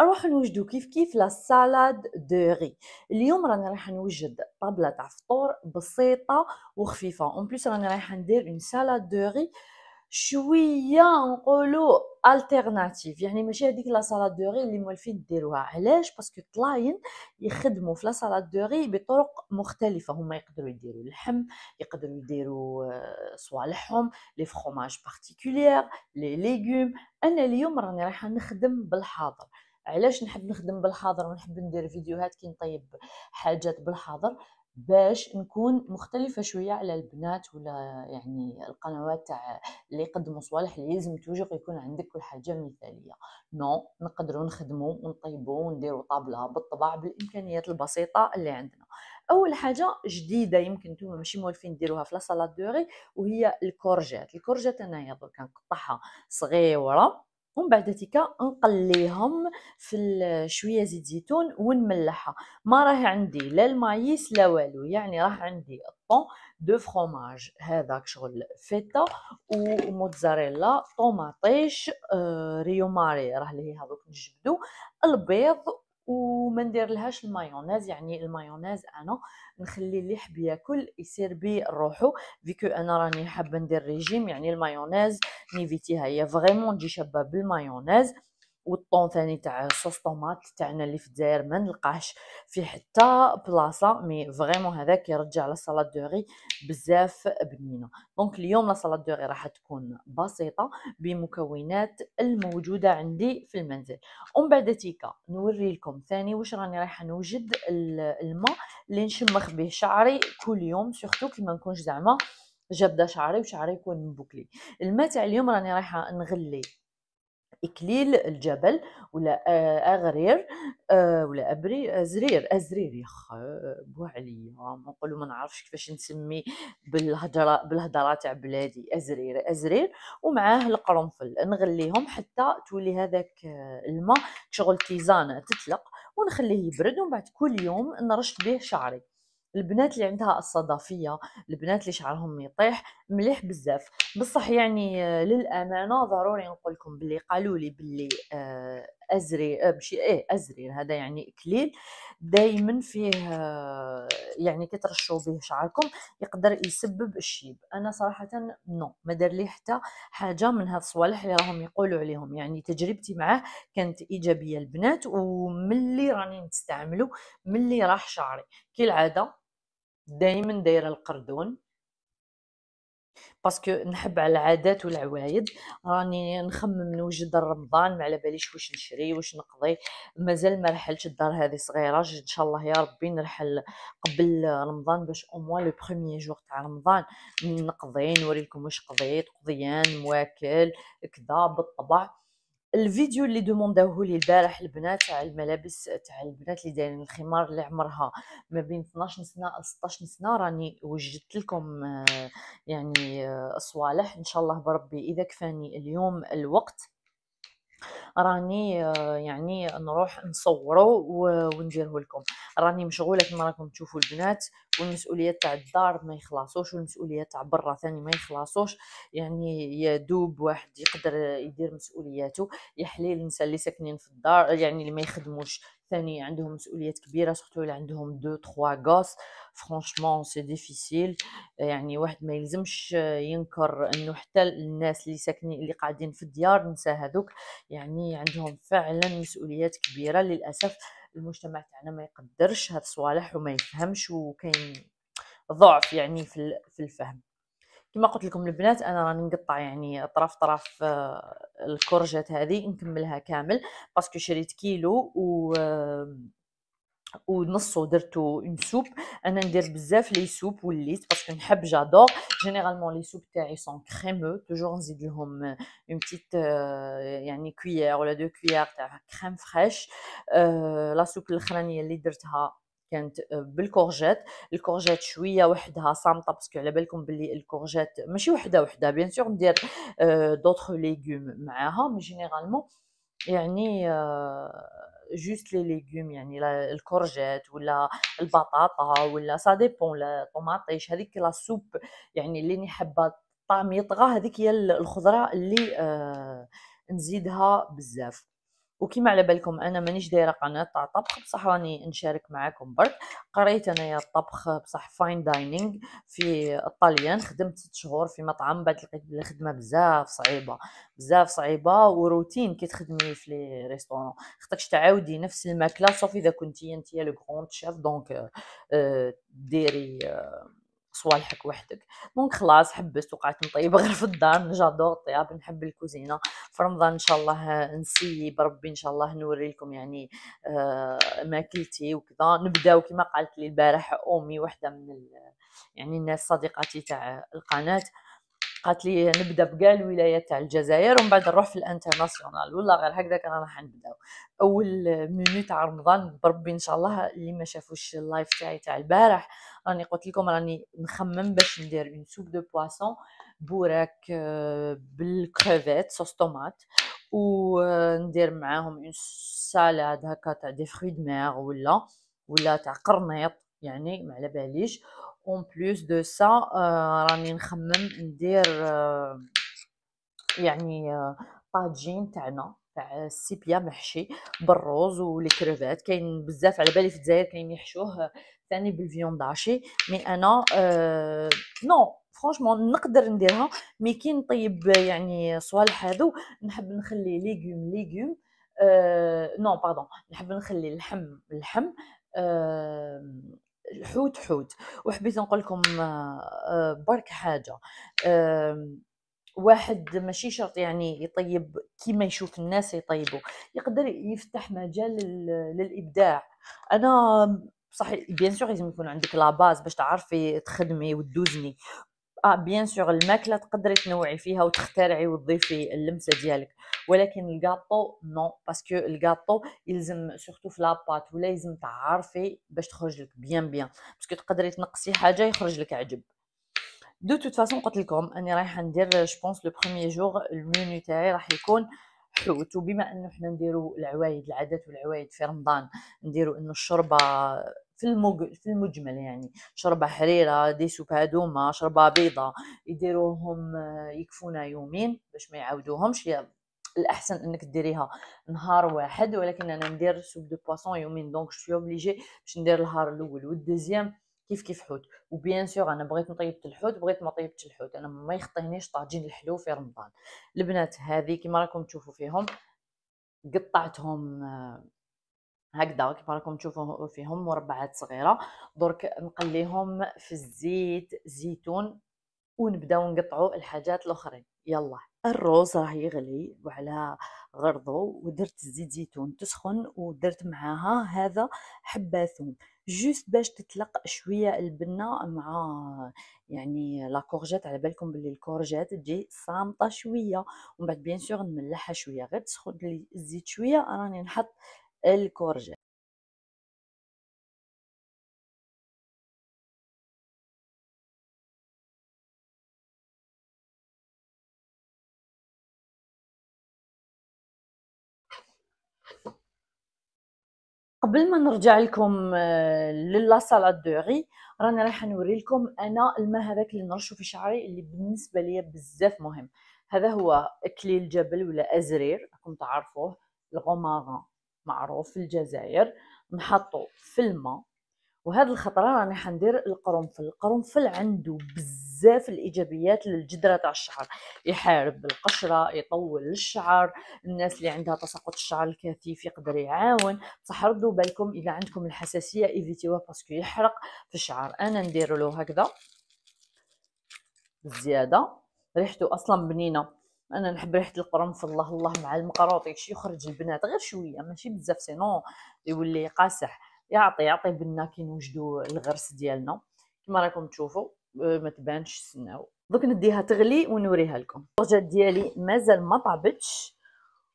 اروح نوجدو كيف كيف لا سالاد دو ري اليوم راني رايحه نوجد طابله تاع فطور بسيطه وخفيفه اون بليس راني رايحه ندير اون سالاد دو ري شويه نقولوا التيرناتيف يعني ماشي هذيك لا سالاد دو ري اللي مولفين ديروها علاش باسكو الكلاين يخدموا في لا سالاد دو ري بطرق مختلفه هما يقدروا يديروا اللحم يقدروا يديروا آه، صوالحهم لي فرماج بارتيكولير لي ليغوم انا اليوم راني رايحه نخدم بالحاضر علاش نحب نخدم بالحاضر ونحب ندير فيديوهات كي نطيب حاجات بالحاضر باش نكون مختلفه شويه على البنات ولا يعني القنوات تاع اللي يقدموا صوالح اللي لازم توجور يكون عندك كل حاجه مثاليه نو no. نقدروا نخدموا ونطيبوا ونديروا طابله بالطبع بالامكانيات البسيطه اللي عندنا اول حاجه جديده يمكن نتوما ماشي مولفين ديروها في لا دوغي وهي الكورجات الكورجات انايا درك نقطعها صغيره ومن بعد ذلك نقليهم في شويه زيت زيتون ونملحها ما راه عندي لا المايس لا والو يعني راه عندي الطون دو فروماج هذاك شغل فيتا وموتزاريلا طوماطيش آه ريو ماري راه اللي هي هذوك نجبدو البيض وما ندير لهاش المايونيز يعني المايونيز انا نخلي اللي حب ياكل يسير بيه روحو فيكو انا راني حابه ندير ريجيم يعني المايونيز نيفيتيها هي فريمون تجي شابه بالمايونيز والطون ثاني تاع صوص طوماط تاعنا اللي في الجزائر ما نلقاهش في حتى بلاصه مي فريمون هذا كيرجع دو دوغي بزاف بنينه دونك اليوم لا دوغي راح تكون بسيطه بمكونات الموجوده عندي في المنزل ومن بعد تيكا نوري لكم ثاني واش راني رايحه نوجد الماء اللي نشمخ به شعري كل يوم سورتو كي ما نكونش زعما جابده شعري وشعري يكون مبوكلي الماء تاع اليوم راني رايحه نغلي اكليل الجبل ولا اغرير ولا ابري ازرير ازرير يا بو عليا نقولوا ما نعرفش كيفاش نسمي بالهضره بالهضره تاع بلادي ازرير ازرير ومعاه القرنفل نغليهم حتى تولي هذاك الماء شغل تيزانه تطلق ونخليه يبرد ومن بعد كل يوم نرش به شعري البنات اللي عندها الصدفيه البنات اللي شعرهم يطيح مليح بزاف بصح يعني آه، للامانه ضروري نقول لكم بلي قالوا لي بلي آه، ازري بشي آه، ايه ازري هذا يعني اكليل دائما فيه يعني كترشوا به شعركم يقدر يسبب الشيب انا صراحه نو ما دار لي حتى حاجه من هاد الصوالح اللي راهم يقولوا عليهم يعني تجربتي معاه كانت ايجابيه البنات وملي راني نستعمله ملي راح شعري كالعاده دائما دايره القردون باسكو نحب على العادات والعوايد راني نخمم نوجد رمضان ما على باليش واش نشري واش نقضي مازال ما رحلتش الدار هذه صغيره ان شاء الله يا ربي نرحل قبل رمضان باش او موان لو بروميير جور تاع رمضان نقضي نوريكم واش قضيت قضيان مواكل كذا بالطبع الفيديو اللي دومونداوه لي البارح البنات تاع الملابس تاع البنات اللي دايرين الخمار اللي عمرها ما بين 12 سنه ل 16 سنه راني وجدت لكم آه، يعني آه، صوالح ان شاء الله بربي اذا كفاني اليوم الوقت راني آه، يعني نروح نصوره ونديره لكم راني مشغوله كما راكم تشوفوا البنات والمسؤوليات تاع الدار ما يخلصوش والمسؤوليات تاع برا ثاني ما يخلصوش يعني دوب واحد يقدر يدير مسؤولياته يا حليل النساء اللي ساكنين في الدار يعني اللي ما يخدموش ثاني عندهم مسؤوليات كبيره سورتو اللي عندهم دو تخوا غوس فرانشمون سي ديفيسيل يعني واحد ما يلزمش ينكر انه حتى الناس اللي ساكنين اللي قاعدين في الديار نساء هذوك يعني عندهم فعلا مسؤوليات كبيره للاسف المجتمع تاعنا ما يقدرش هاد الصوالح وما يفهمش وكاين ضعف يعني في في الفهم كما قلت لكم البنات انا راني نقطع يعني طرف طرف آه، الكورجات هذه نكملها كامل باسكو شريت كيلو و ou nous une soupe un des plus beaux les soupes ou parce que j'adore généralement les soupes sont crémeuses. toujours une petite a une cuillère ou deux cuillères crème fraîche la soupe le une belle courgette La courgette est à une parce que les bien sûr on d'autres légumes mais mais généralement a جوست لي ليغوم يعني الكورجيت ولا البطاطا ولا سا ديبون الطوماطيش هذيك لا سوب يعني اللي نحب حابه الطعم يطغى هذيك هي الخضره اللي آه نزيدها بزاف وكما على بالكم انا مانيش دايره قناه تاع طبخ بصح راني نشارك معاكم برك قريت انايا الطبخ بصح فاين داينينغ في الطليان خدمت ست شهور في مطعم بعد لقيت الخدمه بزاف صعيبه بزاف صعيبه وروتين كي تخدمي في لي ريستورون خاطرش تعاودي نفس الماكله سوف اذا كنتي انت لو كروند شيف دونك ديري euh، صوالحك وحدك دونك خلاص حبست وقعدت نطيب غير في الدار جادور الطياب نحب الكوزينه في رمضان ان شاء الله نسي بربي ان شاء الله نوري لكم يعني آه، ماكلتي وكذا نبداو كما قالت لي البارح امي وحده من يعني الناس صديقاتي تاع القناه قالت لي نبدا بكاع الولايات تاع الجزائر ومن بعد نروح في الانترناسيونال ولا غير هكذا كان راح نبداو اول مينو تاع رمضان بربي ان شاء الله اللي ما شافوش اللايف تاعي تاع البارح راني قلت لكم راني نخمم باش ندير اون سوب دو بواسون بوراك آه، بالكريفيت صوص طوماط وندير آه، معاهم اون سالاد هكا تاع دي فروي دو مير ولا ولا تاع قرنيط يعني ما على باليش اون بلوس دو سا راني نخمم ندير آه، يعني طاجين تاعنا تاع السيبيا محشي بالروز ولي كروفات كاين بزاف على بالي في الجزائر كاين يحشوه ثاني بالفيون داشي مي انا آه نو فرانشمون نقدر نديرها مي كي نطيب يعني صوالح هادو نحب نخلي ليغوم ليغوم آه نو باردون نحب نخلي اللحم اللحم آه حوت حوت وحبيت نقول لكم آه، آه، برك حاجه آه واحد ماشي شرط يعني يطيب كيما يشوف الناس يطيبوا يقدر يفتح مجال للابداع انا صح بيان سور لازم يكون عندك لاباز باش تعرفي تخدمي وتدوزني اه بيان سور الماكله تقدري تنوعي فيها وتخترعي وتضيفي اللمسه ديالك ولكن الكاطو نو باسكو الكاطو يلزم سورتو في لاباط ولا يلزم تعرفي باش تخرج لك بيان بيان باسكو تقدري تنقصي حاجه يخرج لك عجب دو توت فاسون قلت لكم اني رايحه ندير جوبونس لو بروميير جور المنيو تاعي راح يكون حوت وبما انه حنا نديرو العوايد العادات والعوايد في رمضان نديرو انه الشوربه في المج... في المجمل يعني شربة حريرة دي سوب هادوما شربة بيضة يديروهم يكفونا يومين باش ما يعاودوهمش الاحسن انك ديريها نهار واحد ولكن انا ندير سوب دو بواسون يومين دونك شوي اوبليجي باش ندير نهار الاول والدوزيام كيف كيف حوت وبيان سور انا بغيت نطيب الحوت بغيت ما طيبتش الحوت انا ما يخطينيش طاجين الحلو في رمضان البنات هذه كما راكم تشوفوا فيهم قطعتهم آه، هكذا كما راكم تشوفوا فيهم مربعات صغيره درك نقليهم في الزيت زيتون ونبداو نقطعوا الحاجات الاخرين يلا الروز راهي يغلي وعلى غرضه ودرت زيت زيتون تسخن ودرت معاها هذا حبه ثوم جوست باش تطلق شويه البنه مع يعني لا كورجيت على بالكم باللي الكورجيت تجي صامطه شويه ومن بعد بيان سور نملحها شويه غير تسخن الزيت شويه راني نحط الكورجيت قبل ما نرجع لكم آه، للا سالاد دوغي رانا رايحه نوري لكم انا الماء هذاك اللي نرشو في شعري اللي بالنسبه ليا بزاف مهم هذا هو اكليل جبل ولا ازرير راكم تعرفوه الغوماغان معروف في الجزائر نحطو في الماء وهاد الخطره راني حندير القرنفل القرنفل عنده بزاف بزاف الايجابيات للجدره تاع الشعر يحارب القشره يطول الشعر الناس اللي عندها تساقط الشعر الكثيف يقدر يعاون بصح ردوا بالكم اذا عندكم الحساسيه ايفيتيوها باسكو يحرق في الشعر انا ندير له هكذا زياده ريحته اصلا بنينه انا نحب ريحه القرنفل الله الله مع المقروطي شي يخرج البنات غير شويه ماشي بزاف سينو يولي قاسح يعطي يعطي بنا كي نوجدوا الغرس ديالنا كما راكم تشوفوا ما تبانش السناوه دوك نديها تغلي ونوريها لكم الطاجين ديالي مازال ما طابتش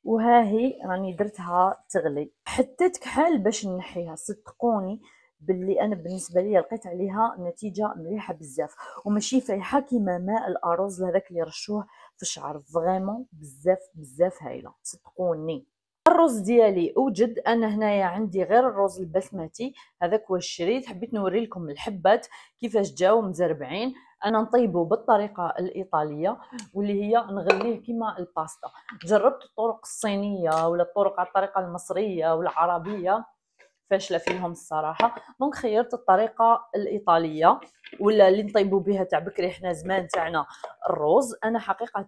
وها هي راني درتها تغلي حتى تكحل باش نحيها صدقوني باللي انا بالنسبه لي لقيت عليها نتيجه مليحه بزاف وماشي فايحه كيما ماء الارز هذاك اللي رشوه في الشعر فريمون بزاف بزاف هايله صدقوني الرز ديالي اوجد انا هنايا عندي غير الرز البسمتي هذاك هو الشريط حبيت نوري لكم الحبات كيفاش جاو مزربعين انا نطيبه بالطريقه الايطاليه واللي هي نغليه كيما الباستا جربت الطرق الصينيه ولا الطرق على الطريقه المصريه والعربيه فاشله فيهم الصراحه دونك خيرت الطريقه الايطاليه ولا اللي نطيبوا بها تاع بكري حنا زمان تاعنا الرز انا حقيقه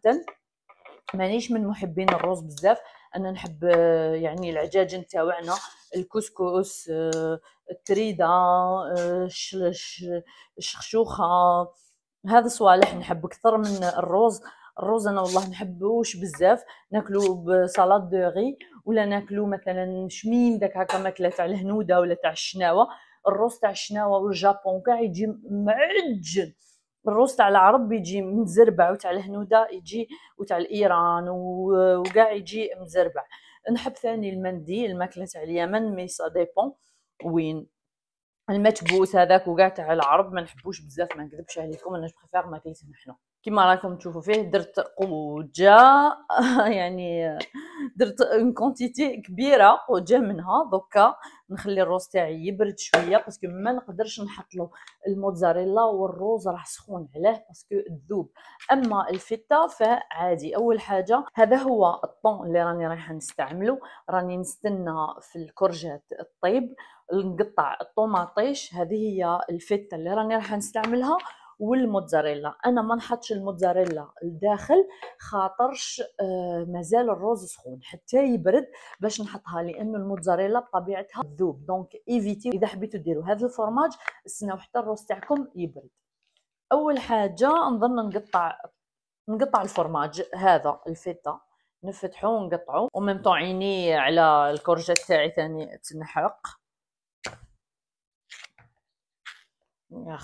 مانيش من محبين الرز بزاف انا نحب آه، يعني العجاج نتاعنا الكسكس آه، التريده آه، الشخشوخه هذا صوالح نحب اكثر من الرز الرز انا والله نحبوش بزاف ناكلو بسلطه دوغي ولا ناكلو مثلا شمين داك هكا ماكله تاع الهنوده ولا تاع الشناوه الرز تاع الشناوه والجابون كاع يجي معجن الروس تاع العرب بيجي مزربع وتاع الهنوده يجي وتاع الايران وكاع يجي مزربع نحب ثاني المندي الماكله تاع اليمن مي سا ديبون وين المكبوس هذاك وكاع تاع العرب ما نحبوش بزاف ما نكذبش عليكم انا بريفير ماكلته نحن كيما راكم تشوفوا فيه درت قوجة يعني درت ان كونتيتي كبيره قوجة منها دوكا نخلي الروز تاعي يبرد شويه باسكو ما نقدرش نحط له الموتزاريلا والروز راه سخون عليه باسكو تذوب اما الفيتا فعادي اول حاجه هذا هو الطون اللي راني رايحه نستعمله راني نستنى في الكرجات الطيب نقطع الطوماطيش هذه هي الفته اللي راني راح نستعملها والموتزاريلا انا ما نحطش الموتزاريلا لداخل خاطرش آه، مازال الروز سخون حتى يبرد باش نحطها لانه الموتزاريلا بطبيعتها تذوب دونك ايفيتي اذا حبيتوا ديروا هذا الفرماج استناو حتى الروز تاعكم يبرد اول حاجه نظن نقطع نقطع الفرماج هذا الفيتا نفتحو ونقطعو ومن طون عيني على الكورجات تاعي ثاني تنحرق يا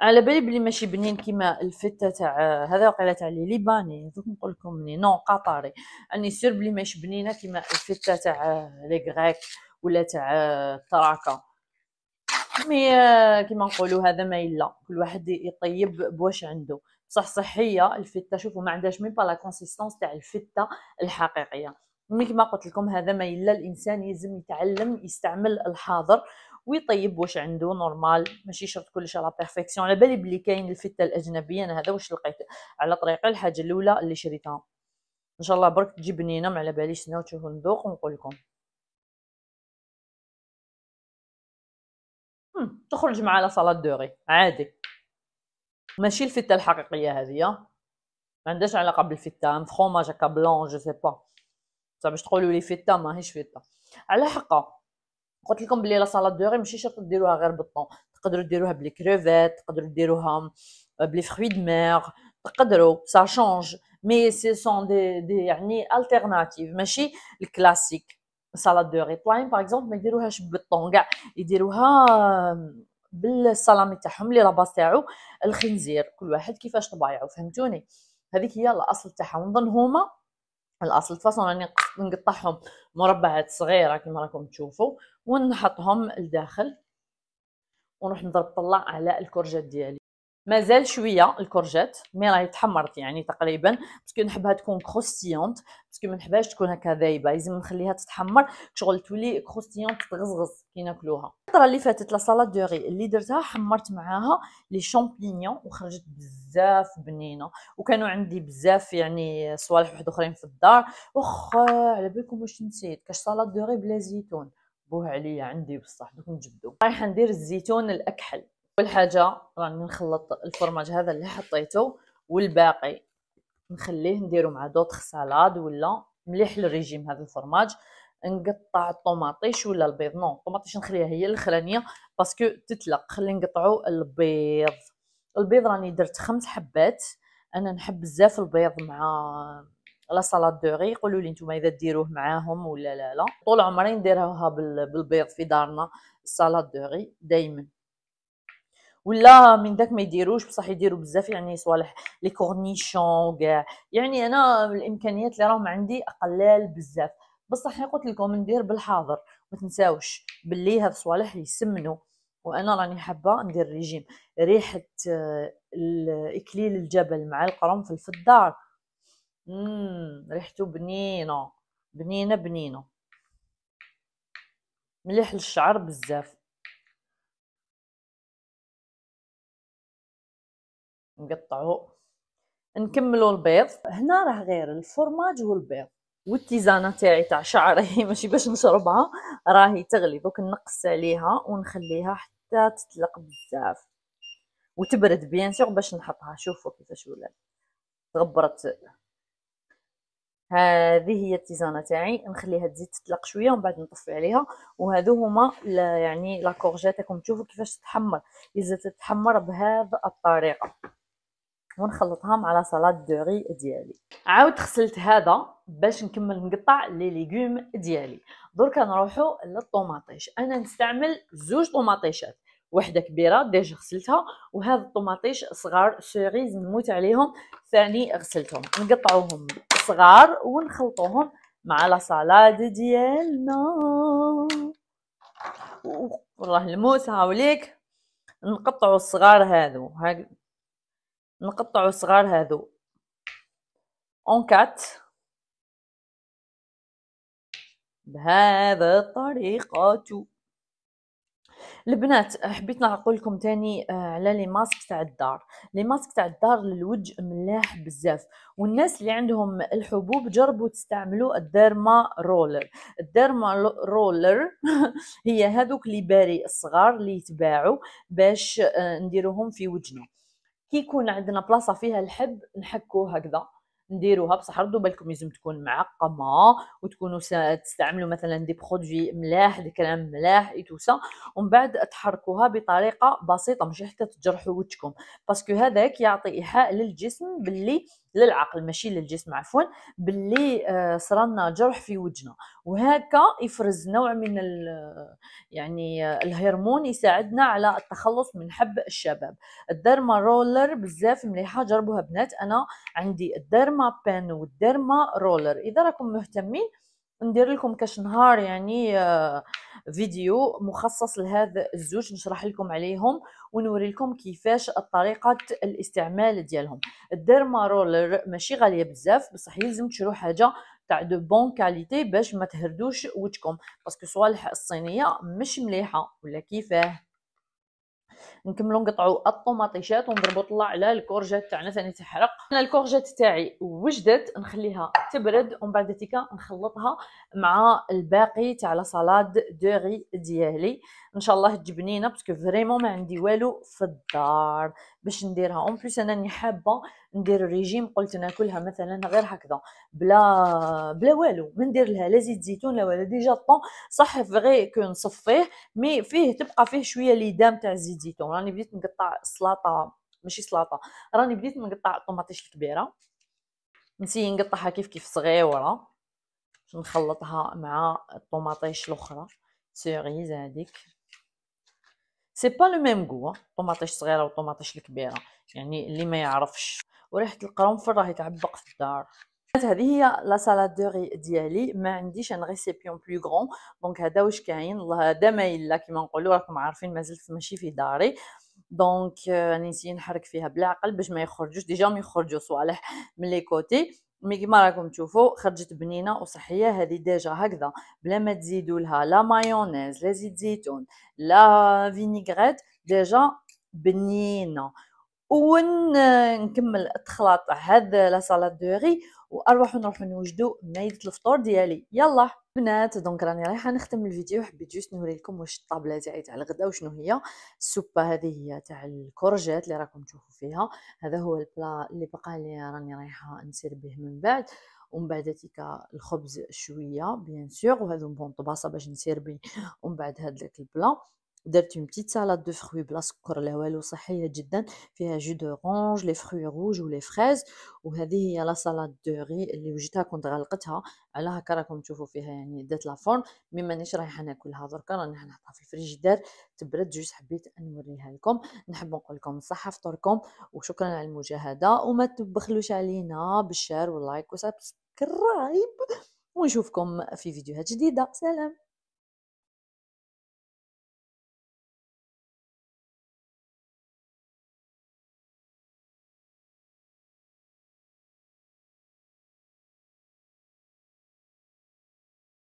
على بالي بلي ماشي بنين كيما الفته تاع هذا وقيلا تاع لي ليباني دوك نقول لكم منين نو قطري اني سير بلي ماشي بنينه كيما الفته تاع لي غريك ولا تاع التراكا مي كيما نقولوا هذا ما يلا كل واحد يطيب بواش عنده صح صحيه الفته شوفوا ما عندهاش مي با لا كونسيستونس تاع الفته الحقيقيه مي كيما قلت لكم هذا ما يلا الانسان يلزم يتعلم يستعمل الحاضر ويطيب واش عنده نورمال ماشي شرط كلش على بيرفيكسيون على بالي بلي كاين الفته الاجنبيه انا هذا واش لقيت على طريق الحاجه الاولى اللي شريتها ان شاء الله برك تجي بنينه ما على باليش سنه وتشوفوا نذوق ونقول لكم تخرج مع لا صلاه دوغي عادي ماشي الفته الحقيقيه هذه ما عندهاش علاقه بالفته ام فروماج هكا بلون جو سي با بصح باش تقولوا لي فته ماهيش فته على حقا قلت لكم بلي لا سالاد دوغي ماشي شرط ديروها غير بالطون تقدروا ديروها بلي كروفيت تقدروا ديروها بلي فخوي دو مير تقدروا سا شونج مي سي سون دي, دي يعني التيرناتيف ماشي الكلاسيك سالاد دو بلاين باغ اكزومبل ما يديروهاش بالطون كاع يديروها بالسلامي تاعهم لي لاباس تاعو الخنزير كل واحد كيفاش طبايعو فهمتوني هذيك هي الاصل تاعها ونظن هما من الاصل تفاصيل راني نقطعهم مربعات صغيره كما راكم تشوفوا ونحطهم لداخل ونروح نضرب طلع على الكرجه ديالي مازال شويه الكورجيت مي راهي تحمرت يعني تقريبا باسكو نحبها تكون كروستيونت باسكو ما نحبهاش تكون هكا ذايبه لازم نخليها تتحمر شغل تولي كروستيونت تغزغز كي ناكلوها الفتره اللي فاتت لا سالاد دو ري اللي درتها حمرت معاها لي شامبينيون وخرجت بزاف بنينه وكانوا عندي بزاف يعني صوالح واحد اخرين في الدار واخا على بالكم واش نسيت كاش سالاد دو ري بلا زيتون بوه عليا عندي بصح دوك نجبدو رايحه ندير الزيتون الاكحل اول حاجه راني نخلط الفرماج هذا اللي حطيته والباقي نخليه نديرو مع دوطخ سالاد ولا مليح للريجيم هذا الفرماج نقطع الطوماطيش ولا البيض نو الطوماطيش نخليها هي الاخرانيه باسكو تتلق خلي نقطعو البيض البيض راني درت خمس حبات انا نحب بزاف البيض مع لا سالاد دوغي يقولوا لي نتوما اذا ديروه معاهم ولا لا لا طول عمري نديرها بالبيض في دارنا دو دوغي دائما ولا من داك ما يديروش بصح يديروا بزاف يعني صوالح لي كورنيشون وكاع يعني انا الامكانيات اللي راهم عندي اقلال بزاف بصح قلت لكم ندير بالحاضر ما تنساوش باللي هاد الصوالح يسمنوا وانا راني حابه ندير ريجيم ريحه آه، اكليل الجبل مع القرنفل في الدار امم ريحته بنينه بنينه بنينه مليح للشعر بزاف نقطعو نكملو البيض هنا راه غير الفرماج والبيض والتيزانه تاعي تاع شعري ماشي باش نشربها راهي تغلي دوك نقص عليها ونخليها حتى تطلق بزاف وتبرد بيان سيغ باش نحطها شوفوا كيفاش ولات تغبرت هذه هي التيزانه تاعي نخليها تزيد تطلق شويه ومن بعد نطفي عليها وهذو هما يعني لا كورجيت راكم تشوفوا كيفاش تتحمر اذا تتحمر بهذه الطريقه ونخلطهم على سلطة دوغي ديالي عاود غسلت هذا باش نكمل نقطع لي ليغوم ديالي دركا نروحو للطوماطيش انا نستعمل زوج طوماطيشات وحده كبيره ديجا غسلتها وهذا الطوماطيش صغار سيريز نموت عليهم ثاني غسلتهم نقطعوهم صغار ونخلطوهم مع لا سالاد ديالنا والله الموس هاوليك نقطعوا الصغار هادو هاك نقطعو الصغار هذو اون كات بهذا الطريقة البنات حبيت نقول لكم تاني آه، على لي ماسك تاع الدار لي ماسك تاع الدار للوجه ملاح بزاف والناس اللي عندهم الحبوب جربوا تستعملوا الديرما رولر الديرما رولر هي هذوك اللي باري الصغار اللي يتباعوا باش آه، نديروهم في وجهنا كي يكون عندنا بلاصه فيها الحب نحكو هكذا نديروها بصح ردوا بالكم لازم تكون معقمه وتكونوا تستعملوا مثلا دي برودوي ملاح دي كلام ملاح اي تو سا ومن بعد تحركوها بطريقه بسيطه ماشي حتى تجرحوا وجهكم باسكو هذاك يعطي ايحاء للجسم باللي للعقل ماشي للجسم عفوا باللي آه، صرالنا جرح في وجهنا وهكا يفرز نوع من يعني آه، الهرمون يساعدنا على التخلص من حب الشباب الديرما رولر بزاف مليحه جربوها بنات انا عندي الديرما الديرما بان والديرما رولر اذا راكم مهتمين ندير لكم كاش نهار يعني آه، فيديو مخصص لهذا الزوج نشرح لكم عليهم ونوري لكم كيفاش طريقه الاستعمال ديالهم الديرما رولر ماشي غاليه بزاف بصح يلزم تشرو حاجه تاع دو بون كاليتي باش ما تهردوش وجهكم باسكو سوا الصينيه مش مليحه ولا كيفاه نكملوا نقطعوا الطوماطيشات ونضربوا طلع على الكورجات تاعنا ثاني تحرق انا الكورجات تاعي وجدت نخليها تبرد ومن بعد تيكا نخلطها مع الباقي تاع لا دوغي ديالي ان شاء الله تجبنينا باسكو فريمون ما عندي والو في الدار باش نديرها اون بليس انا حابه ندير ريجيم قلت ناكلها مثلا غير هكذا بلا بلا والو ما ندير لها لا زيت زيتون لا والو ديجا الطون صح فغي كو نصفيه مي فيه تبقى فيه شويه ليدام تاع زيت زيتون راني بديت نقطع السلطه ماشي سلطه راني بديت نقطع الطوماطيش الكبيره نسي نقطعها كيف كيف صغيره نخلطها مع الطوماطيش الاخرى سيريز هذيك سي با لو ميم غو طوماطيش صغيره وطوماطيش الكبيره يعني اللي ما يعرفش وريحه القرنفل راهي تعبق في الدار هذه هي لا سالاد دوغي ديالي ما عنديش ان ريسيبيون بلو غون دونك هذا واش كاين الله هذا ما الا كما نقولوا راكم عارفين مازلت ماشي في داري دونك آه، راني نسيت نحرك فيها بالعقل باش ما يخرجوش ديجا ما يخرجوا صوالح من لي كوتي مي كيما راكم تشوفوا خرجت بنينه وصحيه هذه ديجا هكذا بلا ما تزيدوا لها لا مايونيز لا زيت زيتون لا فينيغريت ديجا بنينه ونكمل تخلط هاد لا سالاد دو ري واروح نروح نوجدو مايده الفطور ديالي يلا بنات دونك راني رايحه نختم الفيديو حبيت جوست نوري لكم واش الطابله تاعي تاع الغدا وشنو هي السوبه هذه هي تاع الكورجات اللي راكم تشوفوا فيها هذا هو البلا اللي بقى لي راني رايحه نسير به من بعد ومن بعد تيكا الخبز شويه بيان سور وهذو بون طباصه باش نسير به ومن بعد هذاك البلا درت اون بتيت سالاد دو فروي بلا سكر لا والو صحيه جدا فيها جو دو اورانج لي فروي روج ولي فريز وهذه هي لا سالاد دو غي اللي وجدتها كنت غلقتها على هكا راكم تشوفوا فيها يعني دات لا فورم مي مانيش رايحه ناكلها دركا راني نحطها في الفريجيدار تبرد جوج حبيت نوريها لكم نحب نقول لكم صحه فطوركم وشكرا على المشاهده وما تبخلوش علينا بالشير واللايك وسبسكرايب ونشوفكم في فيديوهات جديده سلام